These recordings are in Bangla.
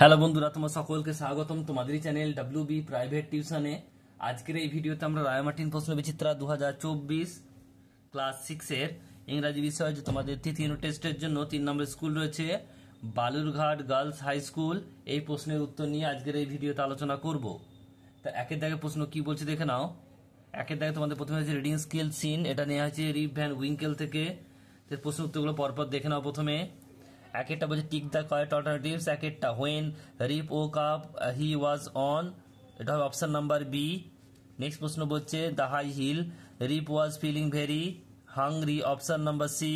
হ্যালো বন্ধুরা তোমার সকলকে স্বাগতম তোমাদের চ্যানেল ডাব্লিউ বি প্রাইভেট টিউশনে আজকের এই ভিডিওতে আমরা রায়মার্টিন প্রশ্ন বিচিত্রা দু হাজার চব্বিশ ক্লাস সিক্সের ইংরাজি বিষয় যে তোমাদের তৃতীয় টেস্টের জন্য তিন নম্বর স্কুল রয়েছে বালুরঘাট গার্লস হাই স্কুল এই প্রশ্নের উত্তর নিয়ে আজকের এই ভিডিওতে আলোচনা করব তা একের দাগে প্রশ্ন কি বলছে দেখে নাও একের দাগে তোমাদের প্রথমে হয়েছে রিডিং স্কিল সিন এটা নেওয়া হয়েছে রিপ ভ্যান উইঙ্কেল থেকে প্রশ্ন উত্তরগুলো পরপর দেখে নাও প্রথমে এক একটা বলছে টিক দা কয়েক অল্টারনেটিভস এক একটা when Rip woke up he was on এটা হবে অপশান নাম্বার বি নেক্সট প্রশ্ন বলছে the high hill Rip was feeling very hungry option number C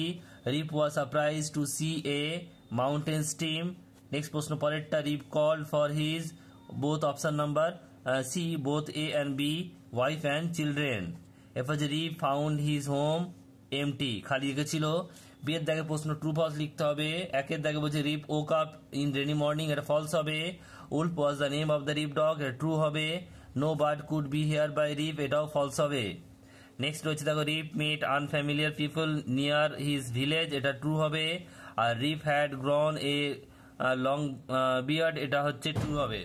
Rip was surprise to see a mountain stream next প্রশ্ন পরেরটা Rip call for his both option number C both A and B wife and children এরপর যে রিপ ফাউন্ড হিজ হোম টি খালি রেখেছিল বিয়ের দাগে প্রশ্ন ট্রু ফলস লিখতে হবে একের দাগে বলছে Rip woke up in rainy morning এটা ফলস হবে Wolf was the name of the Rip dog এটা ট্রু হবে no bird could be hear by Rip এটাও ফলস হবে নেক্সট রয়েছে দেখো Rip meet unfamiliar people near his village এটা ট্রু হবে আর Rip had grown a long beard এটা হচ্ছে ট্রু হবে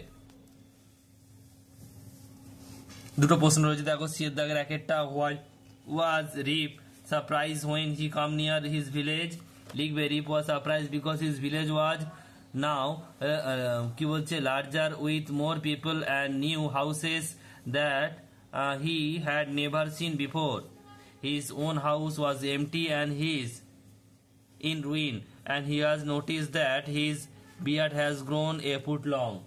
দুটো প্রশ্ন রয়েছে দেখো সিয়ের দাগের এক একটা why was Rip surprised when he come near his village. Ligberip was surprised because his village was now কি uh, uh, larger with more people and new houses that uh, he had never seen before. His own house was empty and his in ruin, and he has noticed that his beard has grown a foot long.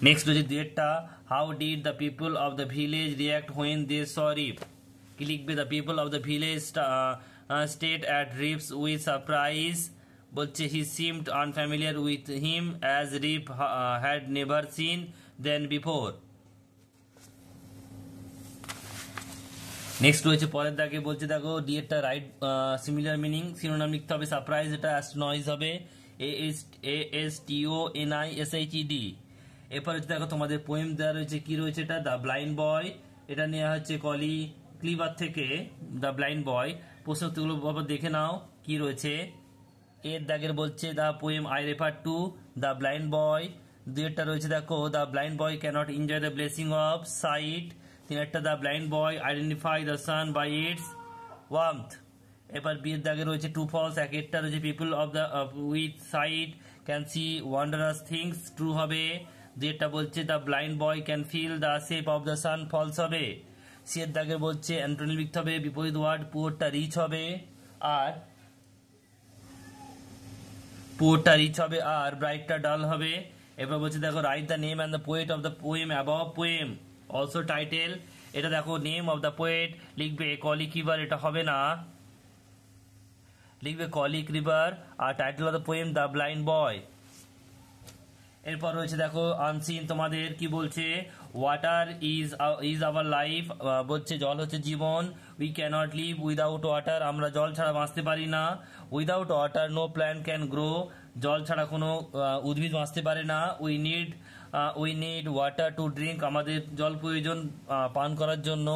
Next, to the data. How did the people of the village react when they saw Rip? Click by the people of the village uh, uh at Rip's with surprise. But he seemed unfamiliar with him as Rip uh, had never seen them before. Next, রয়েছে পরের দাগে বলছে দেখো ডি এরটা রাইট সিমিলার মিনিং সিনোনিম লিখতে হবে সারপ্রাইজ এটা অ্যাস নয়েজ হবে এ এস এরপরে দেখো তোমাদের পোয়েম দেওয়া রয়েছে কি রয়েছে এটা দ্য ব্লাইন্ড বয় এটা নেওয়া হচ্ছে কলি ক্লিবার থেকে দ্য ব্লাইন্ড বয় প্রশ্নগুলো দেখে নাও কি রয়েছে এর দাগের বলছে the poem I refer to the blind boy দুয়েরটা রয়েছে দেখো the blind boy cannot enjoy the blessing of sight তিন একটা the blind boy identify the sun by its warmth এবার বিয়ের দাগে রয়েছে টু ফলস এক একটা রয়েছে people of the with sight can see wondrous things true হবে যেটা বলছে the blind boy can feel the shape of the sun false হবে সিয়ের দাগে বলছে অ্যান্টোনিম লিখতে হবে বিপরীত ওয়ার্ড পুয়োরটা রিচ হবে আর পুয়োরটা রিচ হবে আর ব্রাইটটা ডাল হবে এবার বলছে দেখো write the name and the poet of the poem above poem also title এটা দেখো নেম অফ দ্য পোয়েট লিখবে কলিক রিভার এটা হবে না লিখবে কলিক রিভার আর title of the poem the blind boy এরপর রয়েছে দেখো আনসিন তোমাদের কি বলছে water is is our life বলছে জল হচ্ছে জীবন we cannot live without water আমরা জল ছাড়া বাঁচতে পারি না without water no plant can grow জল ছাড়া কোনো uh, উদ্ভিদ বাঁচতে পারে না we need we need water to drink আমাদের জল প্রয়োজন পান করার জন্য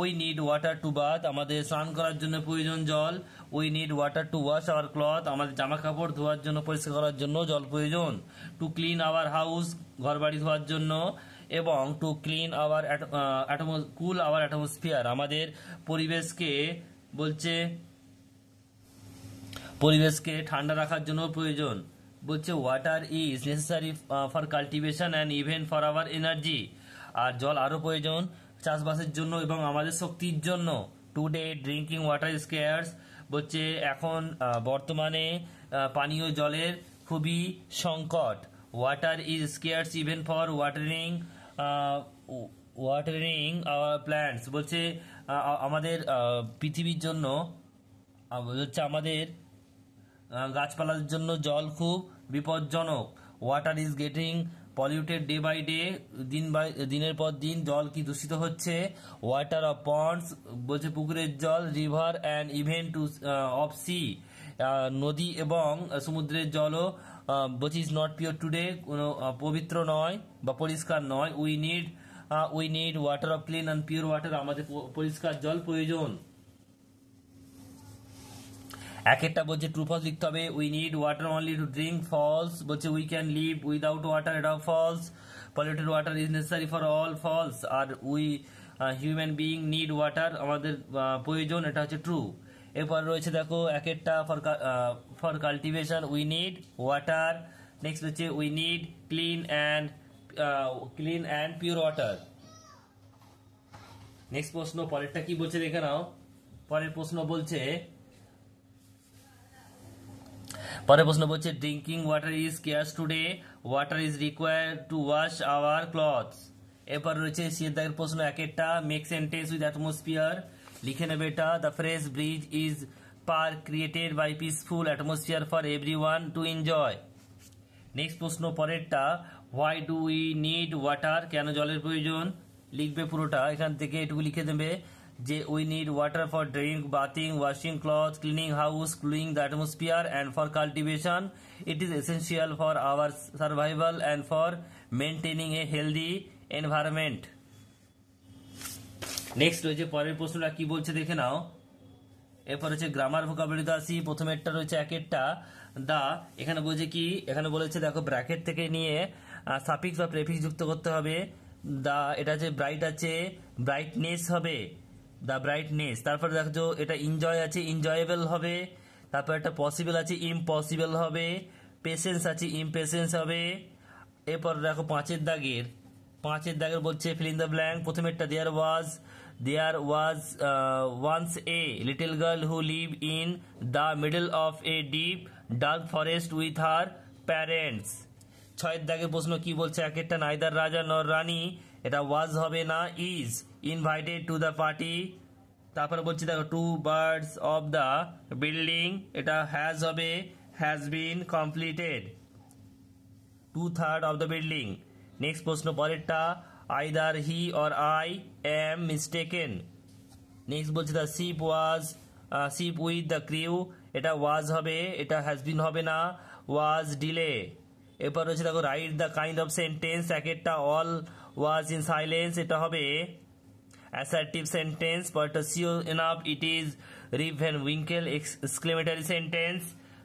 we need water to bath আমাদের স্নান করার জন্য প্রয়োজন জল we need water to wash our cloth আমাদের জামা কাপড় ধোয়ার জন্য পরিষ্কার করার জন্য জল প্রয়োজন টু ক্লিন আওয়ার হাউস ঘর বাড়ি ধোয়ার জন্য এবং to clean our cool our atmosphere আমাদের পরিবেশকে বলছে পরিবেশকে ঠান্ডা রাখার জন্য প্রয়োজন বলছে water is necessary for cultivation and even for our energy আর জল আরও প্রয়োজন চাষবাসের জন্য এবং আমাদের শক্তির জন্য টুডে ড্রিঙ্কিং ওয়াটার স্কেয়ার্স বলছে এখন uh, বর্তমানে uh, পানীয় জলের খুবই সংকট water is scarce even for watering watering our plants বলছে uh, আমাদের পৃথিবীর জন্য হচ্ছে আমাদের গাছপালার জন্য জল খুব বিপজ্জনক water is getting polluted day by day দিন বাই দিনের পর দিন জল কি দূষিত হচ্ছে ওয়াটার অফ পন্ডস বলছে পুকুরের জল river and even to of sea নদী এবং সমুদ্রের জলও বলছে ইজ নট পিওর টুডে কোনো পবিত্র নয় বা পরিষ্কার নয় we need we need water of clean and pure water আমাদের পরিষ্কার জল প্রয়োজন একটা বলছে ট্রু ফলস লিখতে হবে we need water only to drink false বলছে we can live without water এটাও false polluted water is necessary for all false আর we human being need water আমাদের uh, প্রয়োজন এটা হচ্ছে ট্রু এরপর রয়েছে দেখো একেরটা for for cultivation we need water next হচ্ছে we need clean and clean and pure water next প্রশ্ন পরেরটা কি বলছে দেখে নাও পরের প্রশ্ন বলছে পরে প্রশ্ন বলছে drinking water is scarce today water is required to wash our clothes এরপর রয়েছে সিদ্ধাগের প্রশ্ন এক একটা মেক সেন্টেন্স উইথ অ্যাটমসফিয়ার লিখে নেবে এটা the fresh breeze is par created by peaceful atmosphere for everyone to enjoy next প্রশ্ন পরেরটা why do we need water কেন জলের প্রয়োজন লিখবে পুরোটা এখান থেকে এটুকু লিখে দেবে যে we need water for drink bathing washing cloth cleaning house clean the atmosphere and for cultivation it is essential for our survival and for maintaining a healthy environment next রয়েছে পরের প্রশ্নটা কি বলছে দেখে নাও এরপর হচ্ছে গ্রামার ভোকাবলি আসি প্রথমেরটা রয়েছে এক একটা দা এখানে বলছে কি এখানে বলেছে দেখো ব্র্যাকেট থেকে নিয়ে সাফিক্স বা প্রেফিক্স যুক্ত করতে হবে দা এটা যে ব্রাইট আছে ব্রাইটনেস হবে দ্য ব্রাইটনেস তারপর দেখো এটা এনজয় আছে এনজয়েবল হবে তারপর একটা পসিবল আছে ইম্পসিবল হবে পেশেন্স আছে ইম্পেশেন্স হবে এরপর দেখো পাঁচের দাগের পাঁচের দাগের বলছে ফিলিং দ্য ব্ল্যাঙ্ক প্রথমেরটা there was there was once a little girl who live in the middle of a deep dark forest with her parents ছয়ের দাগের প্রশ্ন কি বলছে এক একটা নাইদার রাজা নর রানী এটা ওয়াজ হবে না is invited to the party তারপরে বলছি দেখো two thirds of the building এটা হ্যাজ হবে has been completed two third of the building next প্রশ্ন পরেরটা either he or I am mistaken next বলছি the ship was ship with the crew এটা ওয়াজ হবে এটা হ্যাজ বিন হবে না ওয়াজ ডিলে এরপর রয়েছে দেখো write the kind of sentence একেরটা অল ওয়াজ ইন সাইলেন্স এটা হবে অ্যাসার্টিভ সেন্টেন্স পটাসিও enough it is Rip Van Winkle exclamatory sentence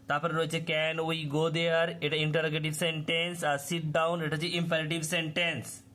তারপরে রয়েছে ক্যান উই গো দেয়ার এটা ইন্টারোগেটিভ সেন্টেন্স আর সিট ডাউন এটা হচ্ছে ইম্পারেটিভ সেন্টেন্স